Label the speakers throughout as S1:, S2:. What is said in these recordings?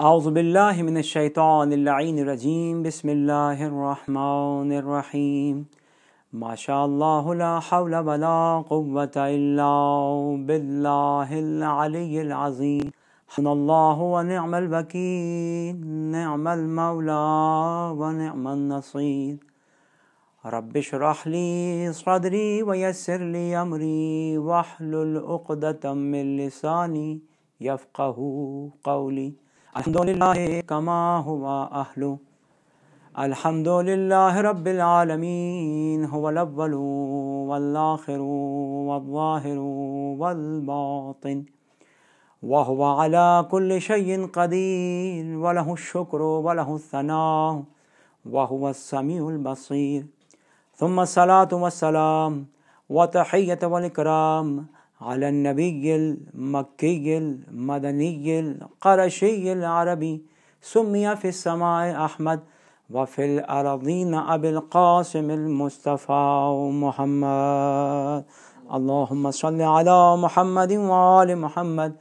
S1: أعوذ بالله من الشيطان اللعين الرجيم بسم الله الرحمن الرحيم ما شاء الله لا حول ولا قوة إلا بالله العلي العظيم حن الله ونعم الوكيل نعم المولى ونعم النصير رب اشرح لي صدري ويسر لي أمري واحلل عقدة من لساني يفقه قولي الحمد لله كما هو أهله الحمد لله رب العالمين هو الأول والآخر والظاهر والباطن وهو على كل شيء قدير وله الشكر وله الثناء وهو السميع البصير ثم الصلاة والسلام وتحية والإكرام على النبي المكي المدني القرشي العربي سمي في السماء أحمد وفي الأراضين أبي القاسم المصطفى محمد اللهم صل على محمد وآل محمد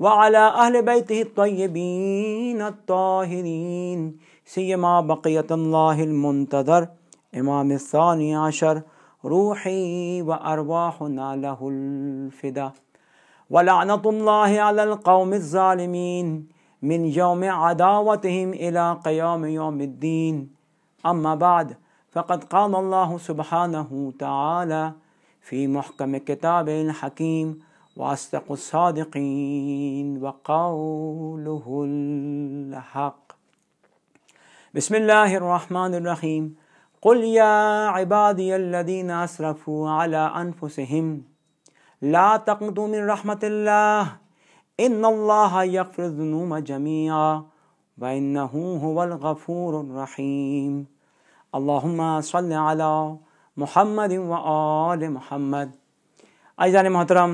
S1: وعلى أهل بيته الطيبين الطاهرين سيما بقية الله المنتظر إمام الثاني عشر روحي وأرواحنا له الفدا ولعنة الله على القوم الظالمين من يوم عداوتهم إلى قيام يوم الدين أما بعد فقد قال الله سبحانه تعالى في محكم كتابه الحكيم واصدق الصادقين وقوله الحق بسم الله الرحمن الرحيم قل يا عبادي الذين أسرفوا على أنفسهم لا تقنطوا من رحمة الله إن الله يغفر الذنوب جميعا وإنه هو الغفور الرحيم اللهم صل على محمد وآل محمد अजान मोहतरम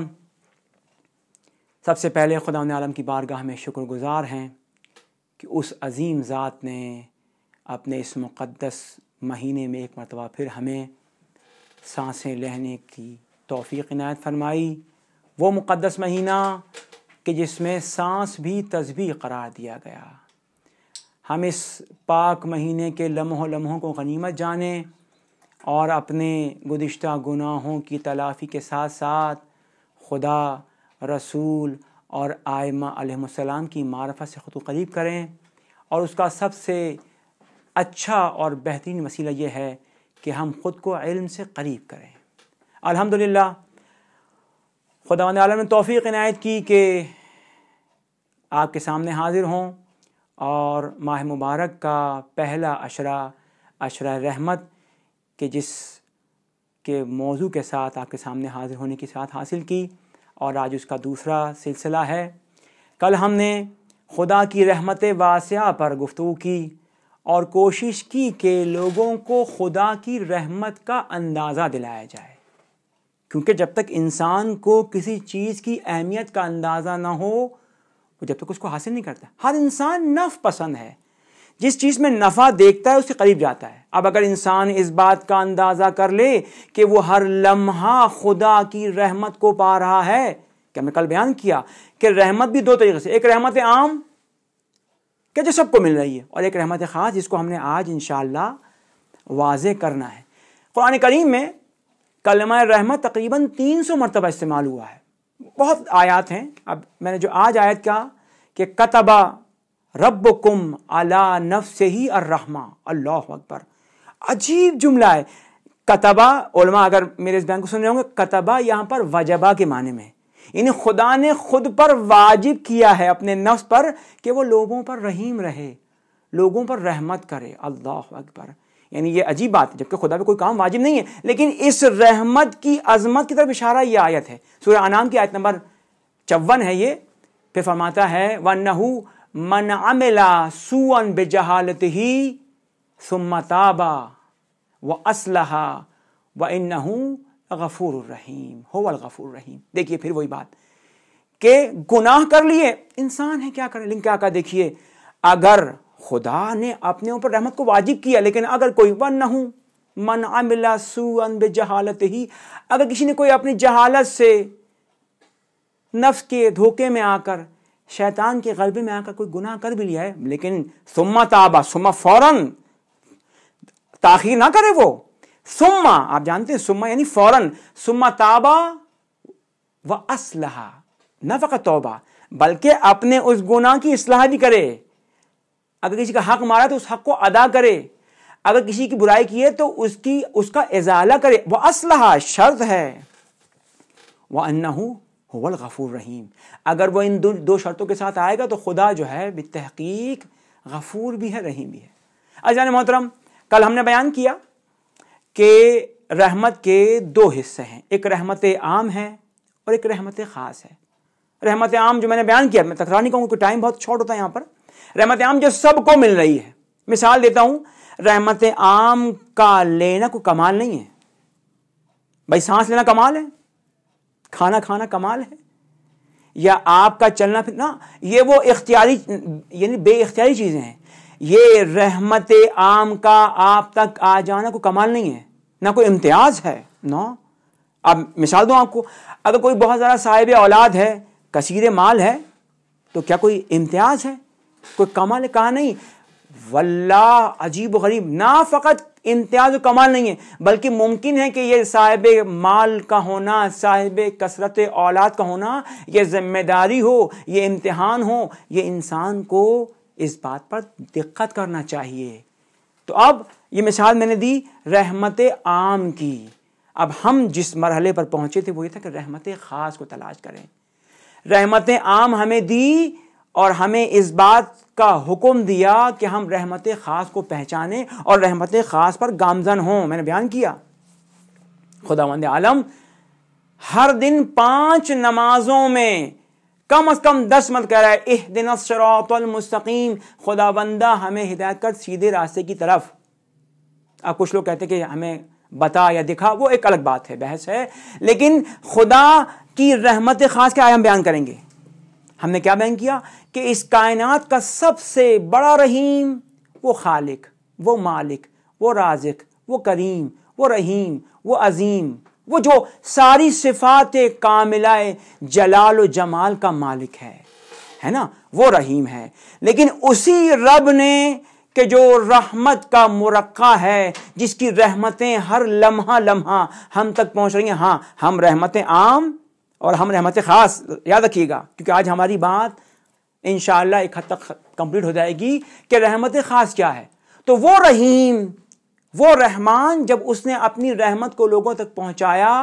S1: सबसे पहले खुदा आलम की बारगाह में शुक्रगुजार हैं कि उस अज़ीम ज़ात ने अपने इस मुक़दस महीने में एक मरतबा फिर हमें सांसें लेने की तोफ़ी इनायत फरमाई वो मुक़दस महीना कि जिसमें सांस भी तस्बी करार दिया गया हम इस पाक महीने के लम्हों लम्हों को गनीमत जाने और अपने गुज्त गुनाहों की तलाफ़ी के साथ साथ खुदा रसूल और आयमा आलम की मार्फत से खुद करीब करें और उसका सबसे अच्छा और बेहतरीन वसीला यह है कि हम ख़ुद को इल्म से करीब करें अल्हम्दुलिल्लाह खुदा आलम ने तोफ़ी इनायत की कि आपके सामने हाजिर हों और माह मुबारक का पहला अशरा अशरा रहमत के जिस के मौजू के साथ आपके सामने हाजिर होने की साथ हासिल की और आज उसका दूसरा सिलसिला है कल हमने खुदा की रहमत वासिया पर गुफ्तु की और कोशिश की कि लोगों को खुदा की रहमत का अंदाज़ा दिलाया जाए क्योंकि जब तक इंसान को किसी चीज़ की अहमियत का अंदाज़ा ना हो वो जब तक उसको हासिल नहीं करता हर इंसान नफ पसंद है जिस चीज़ में नफ़ा देखता है उसके करीब जाता है अब अगर इंसान इस बात का अंदाज़ा कर ले कि वो हर लम्हा खुदा की रहमत को पा रहा है क्या मैं कल बयान किया कि रहमत भी दो तरीके से एक रहमत आम क्या जो सबको मिल रही है और एक रहमत ख़ास जिसको हमने आज इन वाज करना है कुरान करीम में कलमा रहमत तकरीबन तीन सौ मरतबा इस्तेमाल हुआ है बहुत आयात हैं अब मैंने जो आज आयत कहा कि कतबा रब कुम अला नफ से ही अर्रहमा अल्लाह अकबर अजीब जुमला है कतबा ओलमा अगर मेरे इस बैंक को सुन रहे होंगे कतबा यहाँ पर वजबा के माने में यानी खुदा ने खुद पर वाजिब किया है अपने नफ्स पर कि वो लोगों पर रहीम रहे लोगों पर रहमत करे अल्लाह अकबर यानी ये अजीब बात है जबकि खुदा पे कोई काम वाजिब नहीं है लेकिन इस रहमत की अजमत की तरफ इशारा ये आयत है सूर्य अनाम की आयत नंबर चौवन है ये फिर फरमाता है व नहू मन अमिला सुअन बेजहालत ही सुमताबा व असलहा व इन गफूर रहीम हो गफूर रहीम देखिए फिर वही बात के गुनाह कर लिए इंसान है क्या करें लेकिन क्या कहा देखिए अगर खुदा ने अपने ऊपर रहमत को वाजिब किया लेकिन अगर कोई वन ना हूं मन अमिला सुअन जहालत ही अगर किसी ने कोई अपनी जहालत से नफ्स के धोखे में आकर शैतान के गलबे में आकर कोई गुनाह कर भी लिया है लेकिन सुम्मा ताबा सुम्मा फौरन ताखिर ना करे वो सुम्मा आप जानते हैं सुम्मा यानी फौरन सुम्मा ताबा व असलहा न फकत तोबा बल्कि अपने उस गुनाह की असलाह भी करे अगर किसी का हक मारा तो उस हक को अदा करे अगर किसी की बुराई की है तो उसकी उसका इजाला करे वह असलहा शर्त है वह अन्ना हुवल गफूर रहीम अगर वह इन दो, दो शर्तों के साथ आएगा तो खुदा जो है बितहकीक गफूर भी है रहीम भी है अजान मोहतरम कल हमने बयान किया के रहमत के दो हिस्से हैं एक रहमत आम है और एक रहमत ख़ास है रहमत आम जो मैंने बयान किया मैं तकरार तो नहीं कहूँगा क्योंकि टाइम बहुत शॉर्ट होता है यहाँ पर रहमत आम जो सबको मिल रही है मिसाल देता हूँ रहमत आम का लेना कोई कमाल नहीं है भाई सांस लेना कमाल है खाना खाना कमाल है या आपका चलना फिरना ये वो इख्तियारी यानी बे इख्तियारी चीज़ें हैं ये रहमत आम का आप तक आ जाना कोई कमाल नहीं है ना कोई इम्तियाज है ना अब मिसाल दूँ आपको अगर कोई बहुत ज़्यादा साहिब औलाद है कसीरे माल है तो क्या कोई इम्तियाज है कोई कमाल कहा नहीं वल्ला अजीब गरीब ना फ़कत इम्तियाज कमाल नहीं है बल्कि मुमकिन है कि ये साहिब माल का होना साहिब कसरत औलाद का होना ये जिम्मेदारी हो ये इम्तहान हो ये इंसान को इस बात पर दिक्कत करना चाहिए तो अब ये मिसाल मैंने दी रहमत आम की अब हम जिस मरहले पर पहुंचे थे वो ये था कि रहमत ख़ास को तलाश करें रहमत आम हमें दी और हमें इस बात का हुक्म दिया कि हम रहमत ख़ास को पहचाने और रहमत ख़ास पर गामजन हों मैंने बयान किया खुदावंद आलम हर दिन पांच नमाजों में कम अज कम दस मत कह रहा है एह दिन शरातमस्तकीम खुदा बंदा हमें हिदायत कर सीधे रास्ते की तरफ अब कुछ लोग कहते हैं कि हमें बता या दिखा वो एक अलग बात है बहस है लेकिन खुदा की रहमत खास क्या हम बयान करेंगे हमने क्या बयान किया कि इस कायनात का सबसे बड़ा रहीम वो खालिक वो मालिक वो राजिक वो करीम वो रहीम वो अजीम वो जो सारी सिफात कामिला जलाल जमाल का मालिक है है ना वो रहीम है लेकिन उसी रब ने कि जो रहमत का मुरक्का है जिसकी रहमतें हर लम्हा लम्हा हम तक पहुंच रही हैं हाँ हम रहमतें आम और हम रहमतें ख़ास याद रखिएगा क्योंकि आज हमारी बात इन एक हद तक कंप्लीट हो जाएगी कि रहमत ख़ास क्या है तो वो रहीम वो रहमान जब उसने अपनी रहमत को लोगों तक पहुंचाया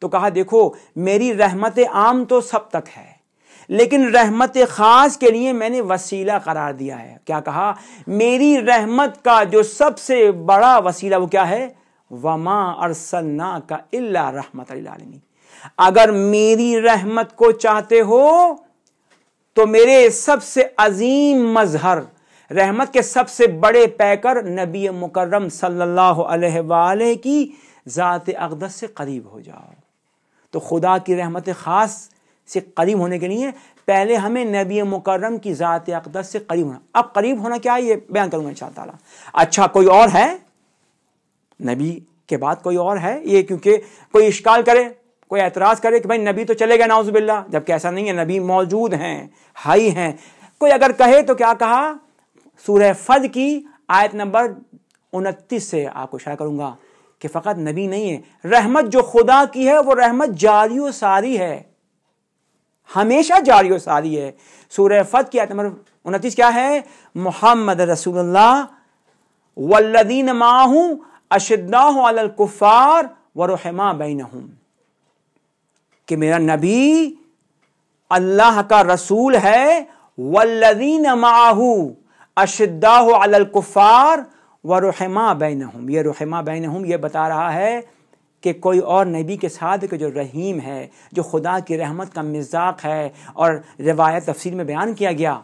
S1: तो कहा देखो मेरी रहमत आम तो सब तक है लेकिन रहमत ख़ास के लिए मैंने वसीला करार दिया है क्या कहा मेरी रहमत का जो सबसे बड़ा वसीला वो क्या है वमा अरसन्ना का इल्ला रहमत आलमी अगर मेरी रहमत को चाहते हो तो मेरे सबसे अजीम मजहर रहमत के सबसे बड़े पैकर नबी मुकर्रम सल्लल्लाहु अलैहि वाले की ज़ात अकदस से करीब हो जाओ तो खुदा की रहमत ख़ास से करीब होने के लिए पहले हमें नबी मुकर्रम की ज़ात अकदस से करीब होना अब करीब होना क्या है ये बयान करूँगा इन ताला अच्छा कोई और है नबी के बाद कोई और है ये क्योंकि कोई इश्काल करे कोई एतराज़ करे कि भाई नबी तो चले गए नाउजबिल्ला जबकि ऐसा नहीं है नबी मौजूद हैं हाई हैं कोई अगर कहे तो क्या कहा सूर्य फज की आयत नंबर उनतीस से आपको इशारा करूंगा कि फ़कत नबी नहीं है रहमत जो खुदा की है वो रहमत जारी व सारी है हमेशा जारी व सारी है सूर्य फत की आयत नंबर उनतीस क्या है मोहम्मद रसूलुल्लाह वल्लदीन माहू अशदाकुफ़ार वरहमा बैन कि मेरा नबी अल्लाह का रसूल है वल्लदीन माहू अशद्दाकुफ़ार व रहमा बैन हम ये रहमा बैन हम ये बता रहा है कि कोई और नबी के साथ के जो रहीम है जो खुदा की रहमत का मजाक है और रवायत तफसर में बयान किया गया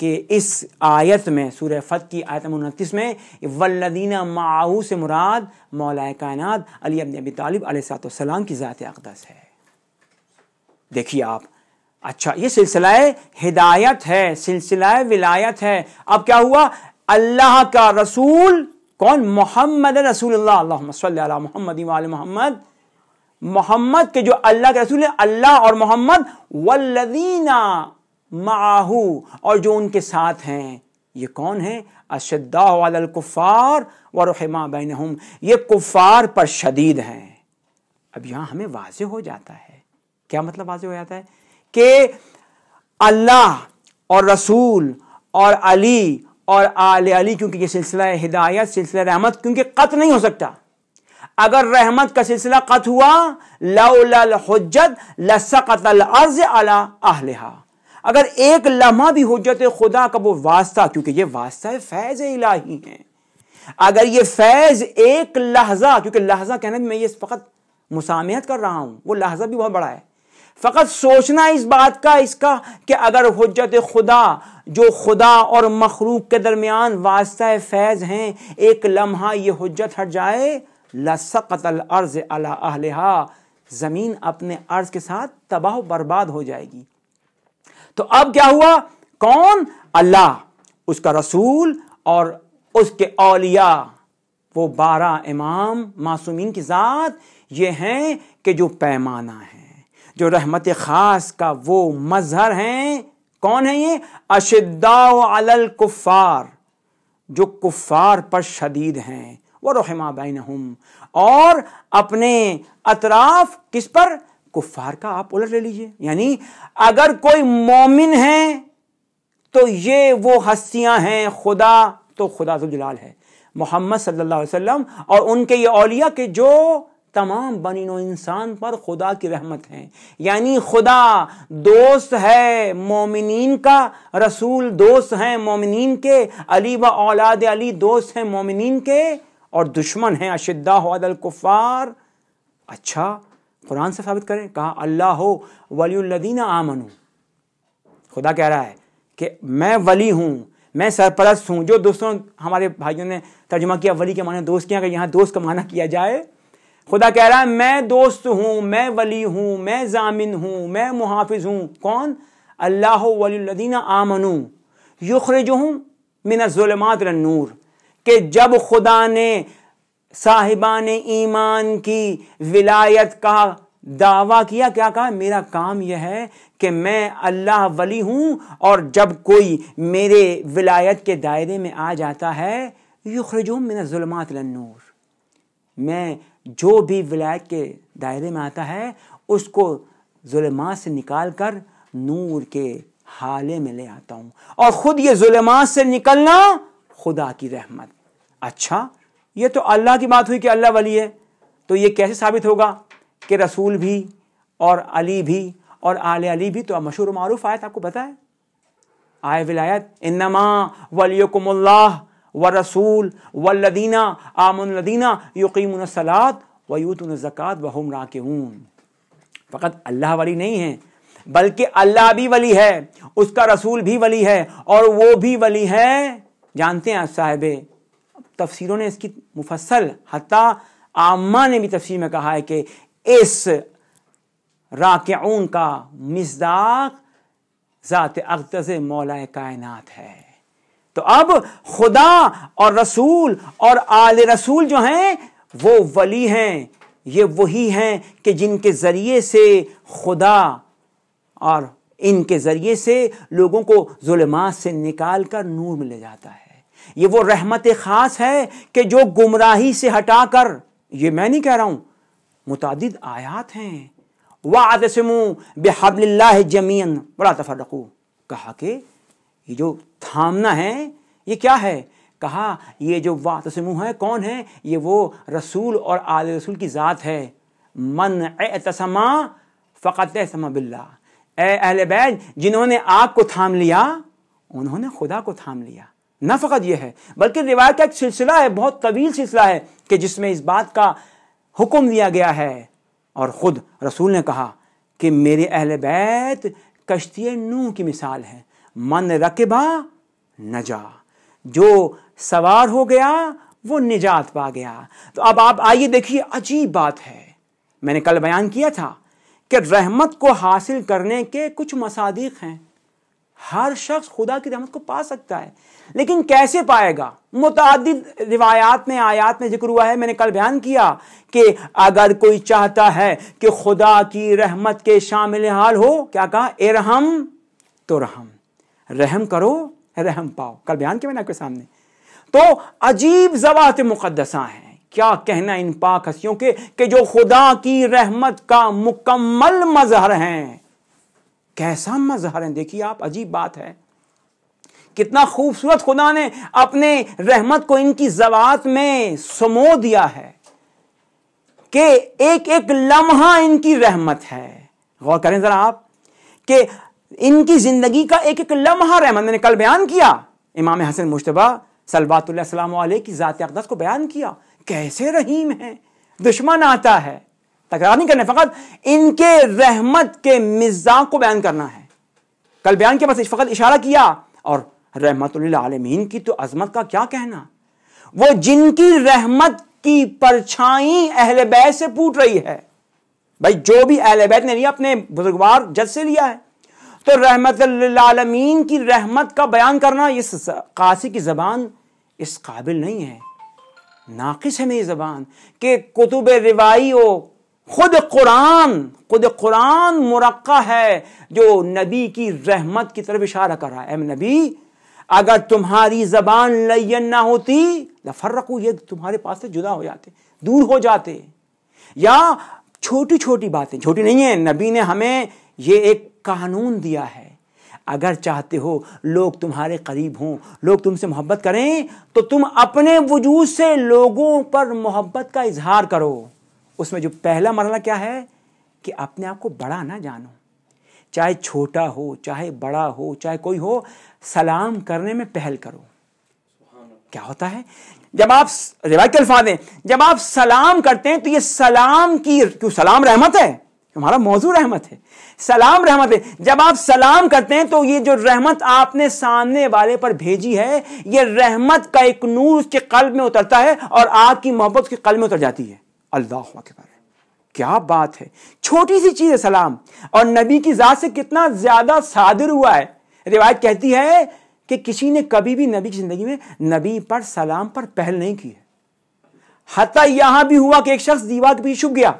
S1: कि इस आयत में सूर्य फत की आयत उनतीस में वल्लदीना माऊ से मुराद मौलाए कायन अली अबी तालिब वाम की ज़ात अकदस है देखिए आप अच्छा ये सिलसिला हिदायत है सिलसिला विलायत है अब क्या हुआ अल्लाह का रसूल कौन मोहम्मद रसूल मोहम्मद मोहम्मद मोहम्मद के जो अल्लाह के रसूल है अल्लाह और मोहम्मद वल्लदीना माहू और जो उनके साथ हैं ये कौन है अशद्दाकुफ़ार व रहमा बैन ये कुफ़ार पर शदीद हैं अब यहाँ हमें वाज हो जाता है क्या मतलब वाज हो जाता है कि अल्लाह और रसूल और अली और आल अली क्योंकि ये सिलसिला हिदायत सिलसिला रहमत क्योंकि कत नहीं हो सकता अगर रहमत का सिलसिला कत हुआ लज्जत लसकतल अर्ज अला आहलहा अगर एक लम्हा भी हजरत खुदा का वो वास्ता क्योंकि ये वास्ता फैज़ इलाही है अगर ये फैज़ एक लहजा क्योंकि लहजा कहने में मैं ये इस वक्त मुसामियत कर रहा हूँ वो लहजा भी बहुत बड़ा है फ़कत सोचना इस बात का इसका कि अगर हजरत खुदा जो खुदा और मखलूक के दरमियान वास्ता फैज़ हैं एक लम्हा ये हजत हट जाए लसकतल अर्ज़ अला ज़मीन अपने अर्ज़ के साथ तबाह बर्बाद हो जाएगी तो अब क्या हुआ कौन अल्लाह उसका रसूल और उसके अलिया वो बारह इमाम मासूमिन की ज़ात ये हैं कि जो पैमाना है जो रहमत ख़ास का वो मजहर हैं कौन है ये अशिद्दाओ कुफ़ार जो कुफ़ार पर शदीद हैं वो रहमा बैन और अपने अतराफ किस पर कुफ़ार का आप उलट ले लीजिए यानी अगर कोई मोमिन है तो ये वो हस्तियां हैं खुदा तो खुदा तो जलाल है मोहम्मद सल्लल्लाहु अलैहि वसल्लम और उनके ये औलिया के जो तमाम बनिनो इंसान पर खुदा की रहमत है यानी खुदा दोस्त है मोमिन का रसूल दोस्त है मोमिन के अली व औलाद अली दोस्त है मोमिन के और दुश्मन है अशिद्दा अदल कुफ़ार अच्छा कुरान से साबित करें कहा अल्लाह हो वलीदीन आमन खुदा कह रहा है कि मैं वली हूँ मैं सरपरस्त हूँ जो दोस्तों हमारे भाइयों ने तर्जुमा किया वली के माने दोस्त किया अगर यहां दोस्त का माना किया जाए खुदा कह रहा है मैं दोस्त हूं मैं वली हूं मैं जामिन हूं मैं मुहाफिज हूं कौन अल्लाह वलीदीना युखर जो हूँ मिनजुलमात नूर के जब खुदा ने साहिबान ईमान की विलायत का दावा किया क्या कहा मेरा काम यह है कि मैं अल्लाह वली हूँ और जब कोई मेरे विलायत के दायरे में आ जाता है युखरजुम मिनजुलमात नूर मैं जो भी विलायत के दायरे में आता है उसको जुलमा से निकाल कर नूर के हाले में ले आता हूँ और ख़ुद ये जुलमा से निकलना खुदा की रहमत अच्छा ये तो अल्लाह की बात हुई कि अल्लाह वली है तो ये कैसे साबित होगा कि रसूल भी और अली भी और आल अली भी तो मशहूर मरूफ आयत आपको पता है आय विलायत इन्नमा वलियकुमुल्लाह व रसूल व लदीना वल्लदीना आमनदीना यकीमसलात वयूतन ज़क़़त वहम ऊन फ़कत अल्लाह वली नहीं है बल्कि अल्लाह भी वली है उसका रसूल भी वली है और वो भी वली है जानते हैं आप साहब तफसीरों ने इसकी मुफसल हती आमा ने भी तफसीर में कहा है कि इस राकून का मजदाक ज़ात अकदस मौलाए कायनात है तो अब खुदा और रसूल और आल रसूल जो हैं वो वली हैं ये वही हैं कि जिनके ज़रिए से खुदा और इनके ज़रिए से लोगों को जुल्मात से निकाल कर नूर मिल जाता है ये वो रहमत ख़ास है कि जो गुमराही से हटाकर ये मैं नहीं कह रहा हूं मुतद आयात हैं वादसमू बेहबल्ला जमीन बड़ा तफर रखू कहा कि ये जो थामना है ये क्या है कहा ये जो वात समूह है कौन है ये वो रसूल और आल रसूल की ज़ात है मन ए तसमा फ़कत समा बिल्ला ए अहल बैज जिन्होंने आप को थाम लिया उन्होंने खुदा को थाम लिया न फ़कत यह है बल्कि रिवायत का एक सिलसिला है बहुत तवील सिलसिला है कि जिसमें इस बात का हुक्म दिया गया है और ख़ुद रसूल ने कहा कि मेरे अहल बैत कश्ती नूह की मिसाल है मन रकबा नजा जो सवार हो गया वो निजात पा गया तो अब आप आइए देखिए अजीब बात है मैंने कल बयान किया था कि रहमत को हासिल करने के कुछ मसादिक हैं हर शख्स खुदा की रहमत को पा सकता है लेकिन कैसे पाएगा मुतद रिवायात में आयात में जिक्र हुआ है मैंने कल बयान किया कि अगर कोई चाहता है कि खुदा की रहमत के शामिल हाल हो क्या कहा ए तो रहम रहम करो रहम पाओ कल बयान किया मैंने आपके सामने तो अजीब जवात मुकदसा है क्या कहना इन पाक हसियों के कि जो खुदा की रहमत का मुकम्मल मजहर हैं कैसा मजहर है देखिए आप अजीब बात है कितना खूबसूरत खुदा ने अपने रहमत को इनकी जवात में समो दिया है कि एक एक लम्हा इनकी रहमत है गौर करें जरा आप कि इनकी जिंदगी का एक एक लम्हा रहमत मैंने कल बयान किया इमाम हसन मुशतबा सलवातम की ज़ात अकदस को बयान किया कैसे रहीम है दुश्मन आता है तकरार नहीं करना फ़कत इनके रहमत के मिजाक को बयान करना है कल बयान के बस फ़कत इशारा किया और रहमत आलमीन की तो अजमत का क्या कहना वो जिनकी रहमत की परछाई अहल बैत से फूट रही है भाई जो भी अहल बैत ने लिया अपने बुजुर्गवार जज से लिया है तो रहमत आलमीन की रहमत का बयान करना इस कासी की ज़बान इस काबिल नहीं है नाकिस है मेरी ज़बान के कुतुब रिवाई हो खुद कुरान खुद कुरान मुरक्का है जो नबी की रहमत की तरफ इशारा कर रहा है नबी अगर तुम्हारी जबान लयन ना होती रखू ये तुम्हारे पास से जुदा हो जाते दूर हो जाते या छोटी छोटी बातें छोटी नहीं है नबी ने हमें ये एक कानून दिया है अगर चाहते हो लोग तुम्हारे करीब हों लोग तुमसे मोहब्बत करें तो तुम अपने वजूद से लोगों पर मोहब्बत का इजहार करो उसमें जो पहला मरला क्या है कि अपने आप को बड़ा ना जानो चाहे छोटा हो चाहे बड़ा हो चाहे कोई हो सलाम करने में पहल करो क्या होता है जब आप रिवायत के अल्फाज हैं जब आप सलाम करते हैं तो ये सलाम की क्यों सलाम रहमत है तुम्हारा मौजू रहमत है सलाम रहमत है जब आप सलाम करते हैं तो ये जो रहमत आपने सामने वाले पर भेजी है ये रहमत का एक नूर उसके कल्ब में उतरता है और आपकी मोहब्बत उसके कल्ब में उतर जाती है अल्लाह अकबर क्या बात है छोटी सी चीज है सलाम और नबी की जात से कितना ज्यादा सादिर हुआ है रिवायत कहती है कि किसी ने कभी भी नबी की जिंदगी में नबी पर सलाम पर पहल नहीं की है हती यहां भी हुआ कि एक शख्स दीवार के पीछे छुप गया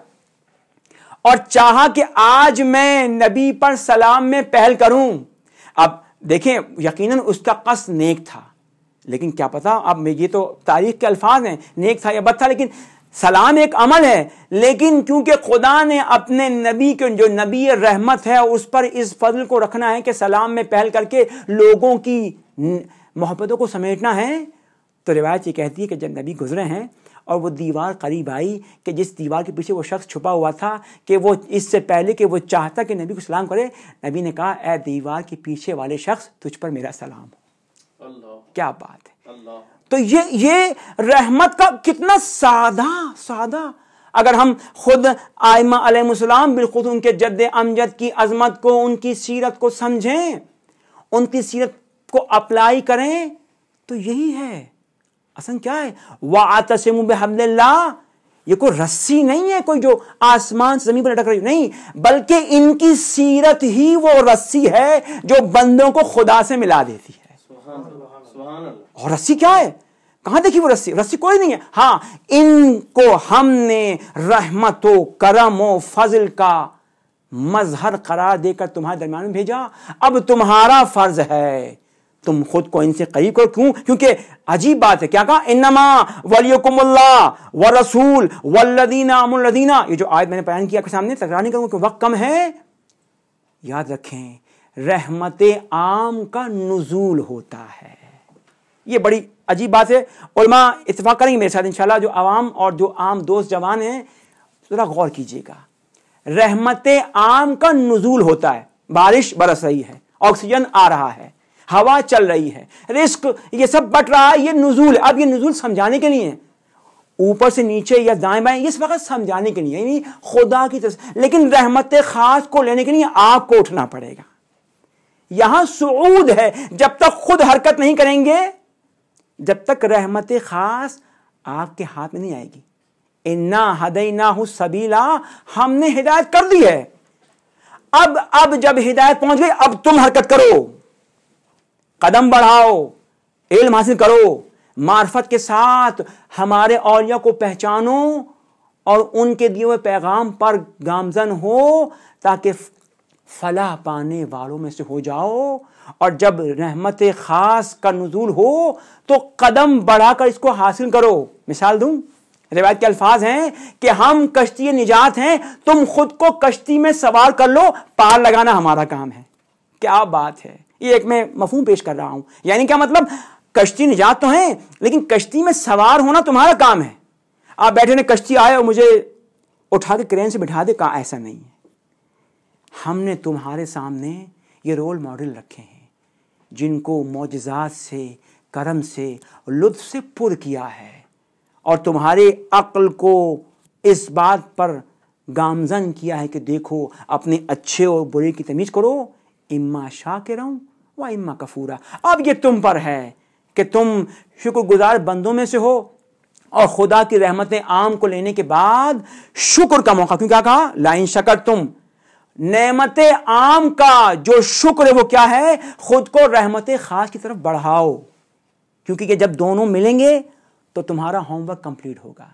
S1: और चाहा कि आज मैं नबी पर सलाम में पहल करूं अब देखें यकीनन उसका कस नेक था लेकिन क्या पता अब ये तो तारीख के अल्फाज हैं नेक था या बद था लेकिन सलाम एक अमल है लेकिन क्योंकि खुदा ने अपने नबी के जो नबी रहमत है उस पर इस फजल को रखना है कि सलाम में पहल करके लोगों की मोहब्बतों को समेटना है तो रिवायत ये कहती है कि जब नबी गुजरे हैं और वो दीवार करीब आई कि जिस दीवार के पीछे वो शख्स छुपा हुआ था कि वो इससे पहले कि वो चाहता कि नबी को सलाम करे नबी ने कहा ए दीवार के पीछे वाले शख्स तुझ पर मेरा सलाम हो क्या बात है तो ये ये रहमत का कितना सादा सादा अगर हम खुद आयमा आयमासलाम बिल्कुल उनके जद अमजद की अजमत को उनकी सीरत को समझें उनकी सीरत को अप्लाई करें तो यही है असन क्या है वा आतसम ला ये कोई रस्सी नहीं है कोई जो आसमान जमीन पर लटक रही नहीं बल्कि इनकी सीरत ही वो रस्सी है जो बंदों को खुदा से मिला देती है और रस्सी क्या है कहां देखी वो रस्सी रस्सी कोई नहीं है हाँ इनको हमने रहमत करम फजल का मजहर करार देकर तुम्हारे दरमियान में भेजा अब तुम्हारा फर्ज है तुम खुद को इनसे करीब करो क्यों क्योंकि अजीब बात है क्या कहा इनमा वलियकुमुल्ला व रसूल वल्लदीना अमुल्लदीना ये जो आयत मैंने बयान किया सामने तकरार नहीं करूँगा वक्त कम है याद रखें रहमत आम का नजूल होता है ये बड़ी अजीब बात है उलमा इतफाक़ करेंगे मेरे साथ इंशाल्लाह जो आवाम और जो आम दोस्त जवान हैं ज़रा गौर कीजिएगा रहमत आम का नजूल होता है बारिश बरस रही है ऑक्सीजन आ रहा है हवा चल रही है रिस्क ये सब बट रहा है ये नजूल अब ये नजूल समझाने के लिए है ऊपर से नीचे या दाएं बाएं इस वक्त समझाने के लिए यानी खुदा की तरफ लेकिन रहमत खास को लेने के लिए आपको उठना पड़ेगा यहां सऊद है जब तक खुद हरकत नहीं करेंगे जब तक रहमत खास आपके हाथ में नहीं आएगी इन्ना हदई ना हो सबीला हमने हिदायत कर दी है अब अब जब हिदायत पहुंच गई अब तुम हरकत करो कदम बढ़ाओ इल्म हासिल करो मार्फत के साथ हमारे औलिया को पहचानो और उनके दिए हुए पैगाम पर गामजन हो ताकि फलाह पाने वालों में से हो जाओ और जब रहमत ख़ास का नजूल हो तो कदम बढ़ाकर इसको हासिल करो मिसाल दूं रिवायत के अल्फाज हैं कि हम कश्ती निजात हैं तुम खुद को कश्ती में सवार कर लो पार लगाना हमारा काम है क्या बात है ये एक मैं मफहूम पेश कर रहा हूं यानी क्या मतलब कश्ती निजात तो है लेकिन कश्ती में सवार होना तुम्हारा काम है आप बैठे ने कश्ती आए और मुझे उठा के क्रेन से बिठा दे कहा ऐसा नहीं है हमने तुम्हारे सामने ये रोल मॉडल रखे हैं जिनको मोजात से करम से लुत्फ से पुर किया है और तुम्हारे अक्ल को इस बात पर गामजन किया है कि देखो अपने अच्छे और बुरे की तमीज़ करो इम्मा शाकिरम व इम्मा कफूरा अब ये तुम पर है कि तुम शुक्रगुजार बंदों में से हो और खुदा की रहमतें आम को लेने के बाद शुक्र का मौका क्यों क्या कहा लाइन शकर तुम नमत आम का जो शुक्र है वो क्या है खुद को रहमत खास की तरफ बढ़ाओ क्योंकि ये जब दोनों मिलेंगे तो तुम्हारा होमवर्क कंप्लीट होगा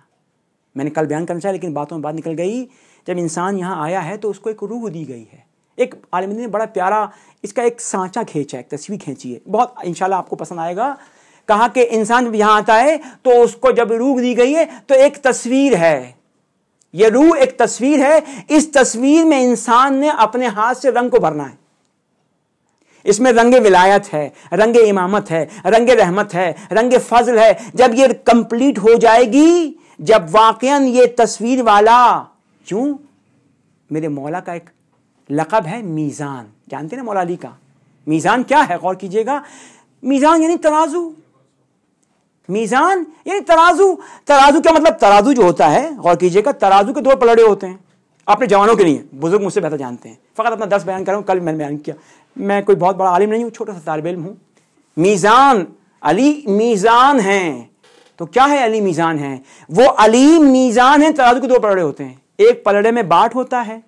S1: मैंने कल बयान करना चाहा लेकिन बातों में बात निकल गई जब इंसान यहां आया है तो उसको एक रूह दी गई है एक आलमदीन ने बड़ा प्यारा इसका एक सांचा खींचा एक तस्वीर खींची है बहुत इंशाल्लाह आपको पसंद आएगा कहा कि इंसान जब यहां आता है तो उसको जब रूह दी गई है तो एक तस्वीर है यह रूह एक तस्वीर है इस तस्वीर में इंसान ने अपने हाथ से रंग को भरना है इसमें रंग विलायत है रंग इमामत है रंग रहमत है रंग फजल है जब ये कंप्लीट हो जाएगी जब वाकया ये तस्वीर वाला क्यों मेरे मौला का एक लकब है मीज़ान जानते ना मौलाली का मीज़ान क्या है गौर कीजिएगा मीज़ान यानी तराजू मीज़ान यानी तराजू तराजू क्या मतलब तराजू जो होता है गौर कीजिएगा तराजू के दो पलड़े होते हैं अपने जवानों के लिए बुजुर्ग मुझसे बेहतर जानते हैं फ़कत अपना दस बयान करूँ कल मैंने बयान किया मैं कोई बहुत बड़ा आलिम नहीं हूँ छोटा सा तालब इम हूँ मीज़ान अली मीज़ान हैं तो क्या है अली मीज़ान है वो अली मीज़ान है तराजू के दो पलड़े होते हैं एक पलड़े में बाट होता है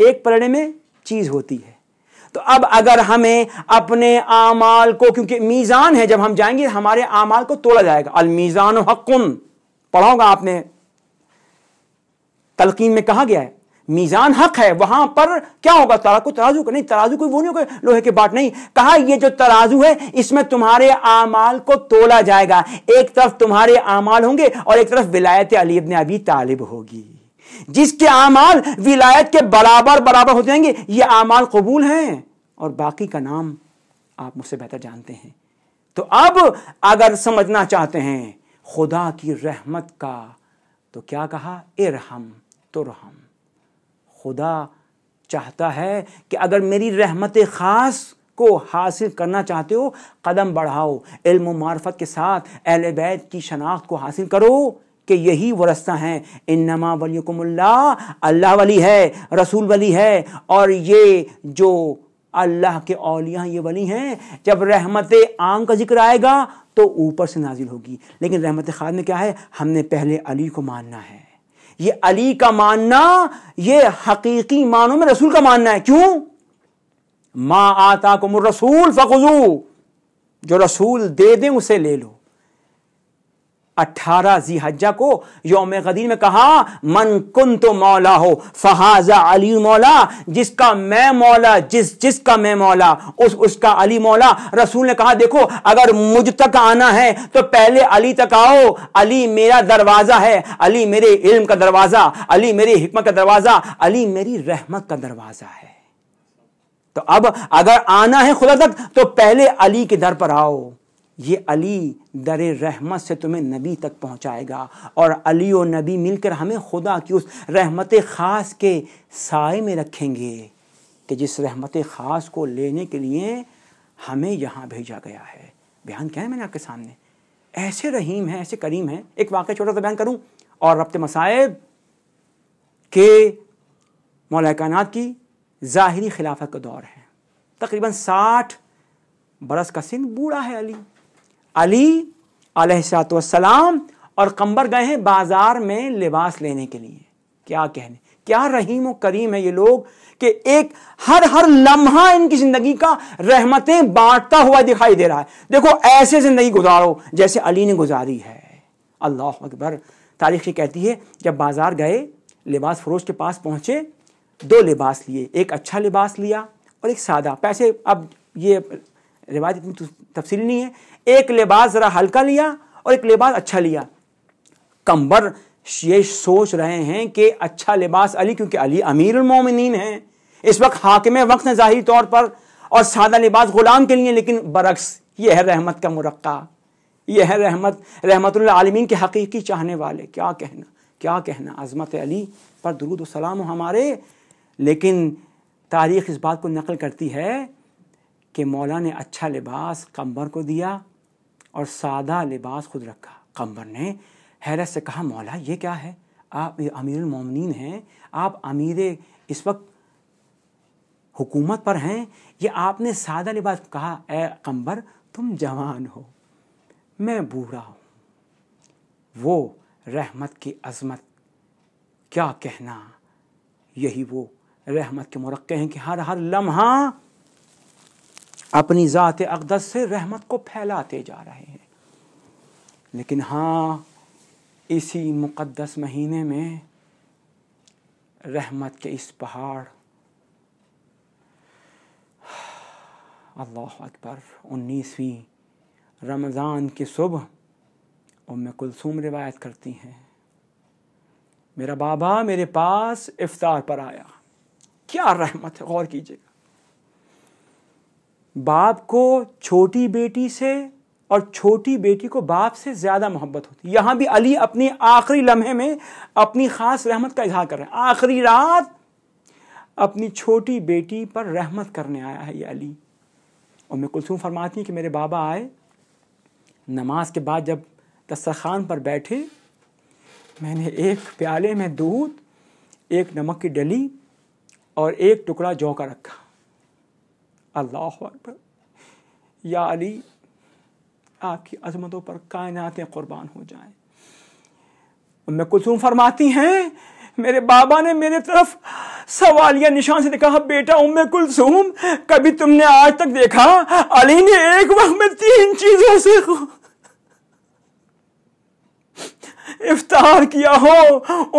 S1: एक पलड़े में चीज़ होती है तो अब अगर हमें अपने आमाल को क्योंकि मीज़ान है जब हम जाएंगे हमारे आमाल को तोड़ा जाएगा अल मीज़ान हक्न आपने तलकीन में कहा गया है मीज़ान हक है वहां पर क्या होगा तरा को तराजू नहीं तराजू कोई वो नहीं होगा लोहे के बाट नहीं कहा ये जो तराजू है इसमें तुम्हारे आमाल को तोला जाएगा एक तरफ तुम्हारे आमाल होंगे और एक तरफ विलायत अली इबन अबी तालिब होगी जिसके अमाल विलायत के बराबर बराबर हो जाएंगे ये अमाल कबूल हैं और बाकी का नाम आप मुझसे बेहतर जानते हैं तो अब अगर समझना चाहते हैं खुदा की रहमत का तो क्या कहा इरहम रहम खुदा चाहता है कि अगर मेरी रहमत ख़ास को हासिल करना चाहते हो कदम बढ़ाओ इल्म मार्फत के साथ अहल बैत की शनाख्त को हासिल करो कि यही वो रास्ता है इन नमा वलीकुमल्ला अल्लाह वली है रसूल वली है और ये जो अल्लाह के औलिया ये वली हैं जब रहमत आम का जिक्र आएगा तो ऊपर से नाजिल होगी लेकिन रहमत खान में क्या है हमने पहले अली को मानना है ये अली का मानना ये हकीकी मानों में रसूल का मानना है क्यों माँ आता को रसूल फकजू जो रसूल दे दें उसे ले लो अठारह जी हज्जा को योम गदीर में कहा मन कुन तो मौला हो फहाजा अली मौला जिसका मैं मौला जिस जिसका मैं मौला उस उसका अली मौला रसूल ने कहा देखो अगर मुझ तक आना है तो पहले अली तक आओ अली मेरा दरवाजा है अली मेरे इल्म का दरवाजा अली मेरी हिकमत का दरवाजा अली मेरी रहमत का दरवाजा है तो अब अगर आना है खुदा तक तो पहले अली के दर पर आओ ये अली दर रहमत से तुम्हें नबी तक पहुंचाएगा और अली और नबी मिलकर हमें खुदा की उस रहमत ख़ास के साय में रखेंगे कि जिस रहमत ख़ास को लेने के लिए हमें यहाँ भेजा गया है बयान क्या है मैंने आपके सामने ऐसे रहीम हैं ऐसे करीम हैं एक वाक़ छोटा सा बयान करूँ और रबत मसायब के मौलाकानात की ज़ाहरी खिलाफत का दौर है तकरीबन साठ बरस का सिंध बूढ़ा है अली अली अलैहिस्सलाम और कंबर गए हैं बाजार में लिबास लेने के लिए क्या कहने क्या रहीम और करीम है ये लोग कि एक हर हर लम्हा इनकी जिंदगी का रहमतें बांटता हुआ दिखाई दे रहा है देखो ऐसे जिंदगी गुजारो जैसे अली ने गुजारी है अल्लाह अकबर तारीख ये कहती है जब बाजार गए लिबास फरोश के पास पहुंचे दो लिबास लिए एक अच्छा लिबास लिया और एक सादा पैसे अब ये रिवायत इतनी तफसील नहीं है एक लिबास ज़रा हल्का लिया और एक लिबास अच्छा लिया कंबर ये सोच रहे हैं कि अच्छा लिबास अली क्योंकि अली अमीर उलमोमिन हैं इस वक्त हाकिम वक्त हैं ज़ाहिर तौर पर और सादा लिबास ग़ुलाम के लिए लेकिन बरक्स यह है रहमत का मुरक्का यह है रहमत रहमत आलमीन के हकीकी चाहने वाले क्या कहना क्या कहना अजमत अली पर दरुद सलाम हमारे लेकिन तारीख इस बात को नकल करती है कि मौला ने अच्छा लिबास कंबर को दिया और सादा लिबास खुद रखा कंबर ने हैरत से कहा मौला ये क्या है आप ये अमीर उमिन हैं आप अमीर इस वक्त हुकूमत पर हैं ये आपने सादा लिबास कहा ए कंबर तुम जवान हो मैं बूढ़ा हूँ वो रहमत की अजमत क्या कहना यही वो रहमत के मुरक़े हैं कि हर हर लम्हा अपनी ज़ात अकदस से रहमत को फैलाते जा रहे हैं लेकिन हाँ इसी मुक़दस महीने में रहमत के इस पहाड़ अल्लाह अकबर उन्नीसवीं रमज़ान की सुबह उम कुलसूम रिवायत करती हैं मेरा बाबा मेरे पास इफ्तार पर आया क्या रहमत है गौर कीजिएगा बाप को छोटी बेटी से और छोटी बेटी को बाप से ज़्यादा मोहब्बत होती है यहाँ भी अली अपने आखिरी लम्हे में अपनी ख़ास रहमत का इजहार कर रहे हैं आखिरी रात अपनी छोटी बेटी पर रहमत करने आया है ये अली और मैं कुलसूम फरमाती हूँ कि मेरे बाबा आए नमाज के बाद जब दस्तरखान पर बैठे मैंने एक प्याले में दूध एक नमक की डली और एक टुकड़ा जौ का रखा अल्लाह अकबर या अली आपकी अजमतों पर कायनातें कुर्बान हो जाएं उनमें कुलसूम फरमाती हैं मेरे बाबा ने मेरे तरफ सवालिया निशान से देखा हाँ बेटा उम्मे कुलसूम कभी तुमने आज तक देखा अली ने एक वक्त में तीन चीजों से इफ्तार किया हो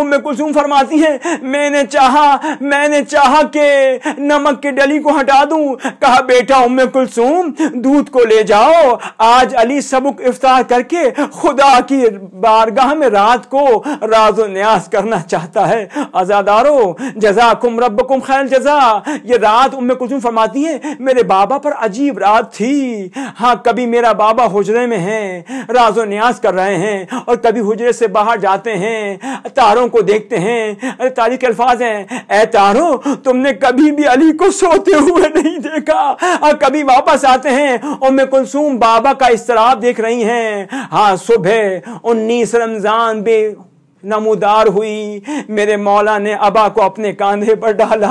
S1: उम्मे कुलसूम फरमाती है मैंने चाहा मैंने चाहा कि नमक के डली को हटा दूं कहा बेटा उम्मे कुलसूम दूध को ले जाओ आज अली सबक इफ्तार करके खुदा की बारगाह में रात को राज न्यास करना चाहता है आजादारो जजा कुम रब कुम खैर जजा ये रात उम्मे कुलसूम फरमाती है मेरे बाबा पर अजीब रात थी हाँ कभी मेरा बाबा हुजरे में है राजो न्यास कर रहे हैं और कभी हुजरे से से बाहर जाते हैं तारों को देखते हैं अरे तारीख के अल्फाज हैं ए तारों तुमने कभी भी अली को सोते हुए नहीं देखा और कभी वापस आते हैं और मैं कुलसूम बाबा का इस देख रही हैं हाँ सुबह उन्नीस रमजान बे नमोदार हुई मेरे मौला ने अबा को अपने कांधे पर डाला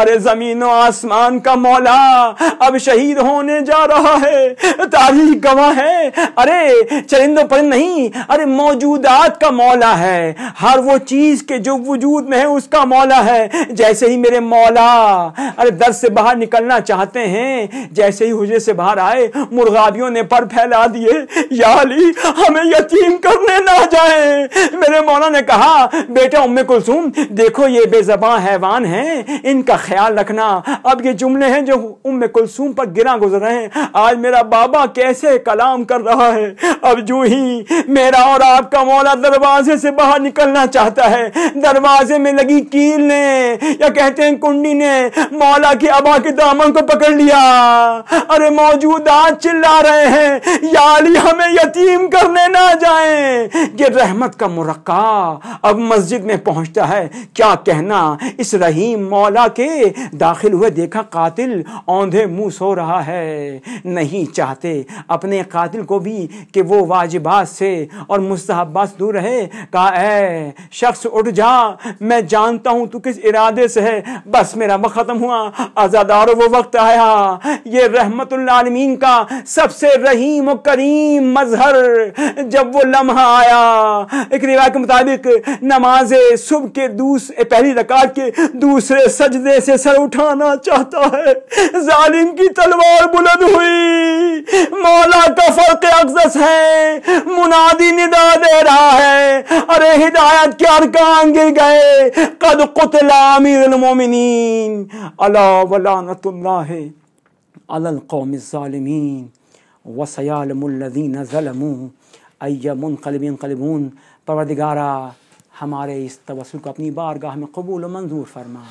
S1: अरे जमीनों आसमान का मौला अब शहीद होने जा रहा है तारीख गवाह है अरे चरिंदो परिंद नहीं अरे मौजूदात का मौला है हर वो चीज के जो वजूद में है उसका मौला है जैसे ही मेरे मौला अरे दर से बाहर निकलना चाहते हैं जैसे ही हुजरे से बाहर आए मुर्गाबियों ने पर फैला दिए याली हमें यतीम करने ना जाए मेरे मौला तला ने कहा बेटा उम्मे कुलसूम देखो ये बेजबान हैवान हैं इनका ख्याल रखना अब ये जुमले हैं जो उम्म कुलसूम पर गिरा गुजर रहे हैं आज मेरा बाबा कैसे कलाम कर रहा है अब जो ही मेरा और आपका मौला दरवाजे से बाहर निकलना चाहता है दरवाजे में लगी कील ने या कहते हैं कुंडी ने मौला की अबा के दामन को पकड़ लिया अरे मौजूदा चिल्ला रहे हैं याली हमें यतीम करने ना जाए ये रहमत का मुरक्का अब मस्जिद में पहुंचता है क्या कहना इस रहीम मौला के दाखिल हुए देखा कातिल औंधे मुंह सो रहा है नहीं चाहते अपने कातिल को भी कि वो वाजिबात से और मुस्तहबात दूर रहे कहा ऐ शख्स उठ जा मैं जानता हूं तू किस इरादे से है बस मेरा वक्त ख़त्म हुआ आज़ादार वो वक्त आया ये आलमीन का सबसे रहीम करीम मजहर जब वो लम्हा आया एक रिवायत के मुताबिक मुताबिक नमाज सुबह के दूसरे पहली रकात के दूसरे सजदे से सर उठाना चाहता है जालिम की तलवार बुलंद हुई मौला का फर्क अक्सस है मुनादी निदा दे रहा है अरे हिदायत के अरकान गिर गए कद कुतलामिन अला वलानतुल्ला अलल कौम ालमीन वसयालमदीन ज़लमू अयमन कलबिन कलबून परवरदिगारा हमारे इस तवसल को अपनी बारगाह में कबूल मंजूर फरमा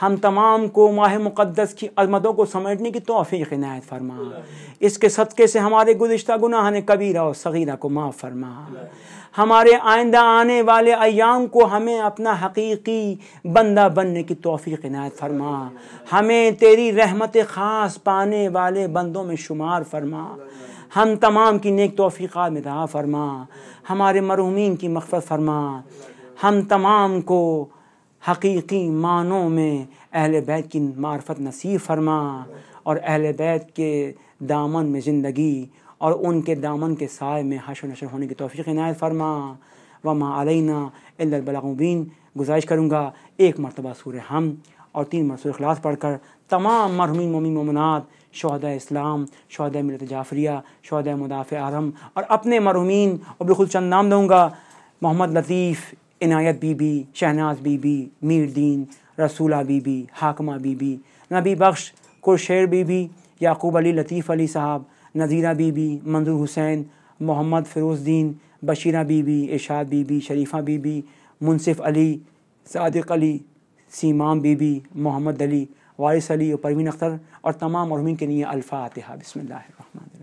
S1: हम तमाम को माह मुक़दस की अजमतों को समेटने की तोफ़ी इनायत फरमा इसके सदक़े से हमारे गुजशत गुनाह ने कबीरा और सगीरा को माफ़ फरमा हमारे आइंदा आने वाले अयाम को हमें अपना हकीकी बंदा बनने की तोफ़ी इनायत फरमा हमें तेरी रहमत ख़ास पाने वाले बंदों में शुमार फरमा हम तमाम की नेक तोफ़ीक़ा में रहा फरमा हमारे मरहूमिन की मकफ़त फरमा हम तमाम को हकीकी मानों में अहल बैत की मार्फत नसीब फरमा और अहल बैत के दामन में ज़िंदगी और उनके दामन के साय में हशो नशर होने की तोफ़ी नायत फरमा व मालना अलबलामुबीन गुजारिश करूँगा एक मरतबा सूर हम और तीन मरसूर अखलास पढ़कर तमाम मरहूमिन ममी ममनात शहद इस्लाम शहद मिलत जाफरिया शहद मुदाफ़ आरम और अपने मरहूमिन और बिल्कुल चंद नाम दूँगा मोहम्मद लतीफ़ इनायत बीबी शहनाज बीबी दीन रसूला बीबी हाकमा बीबी नबी बख्श कुरशेर बीबी याकूब अली लतीफ़ अली साहब नज़ीरा बीबी मंजूर हुसैन मोहम्मद फ़िरोज़द्दीन बशीरा बीबी इशाद बीबी शरीफ़ा बीबी मुनसिफ अली सदक अली सीमाम बीबी मोहम्मद अली वारिस अली और परवीन अख्तर और तमाम मरहूमिन के लिए अल्फ़ा अल्फ़ात बसमिल्लर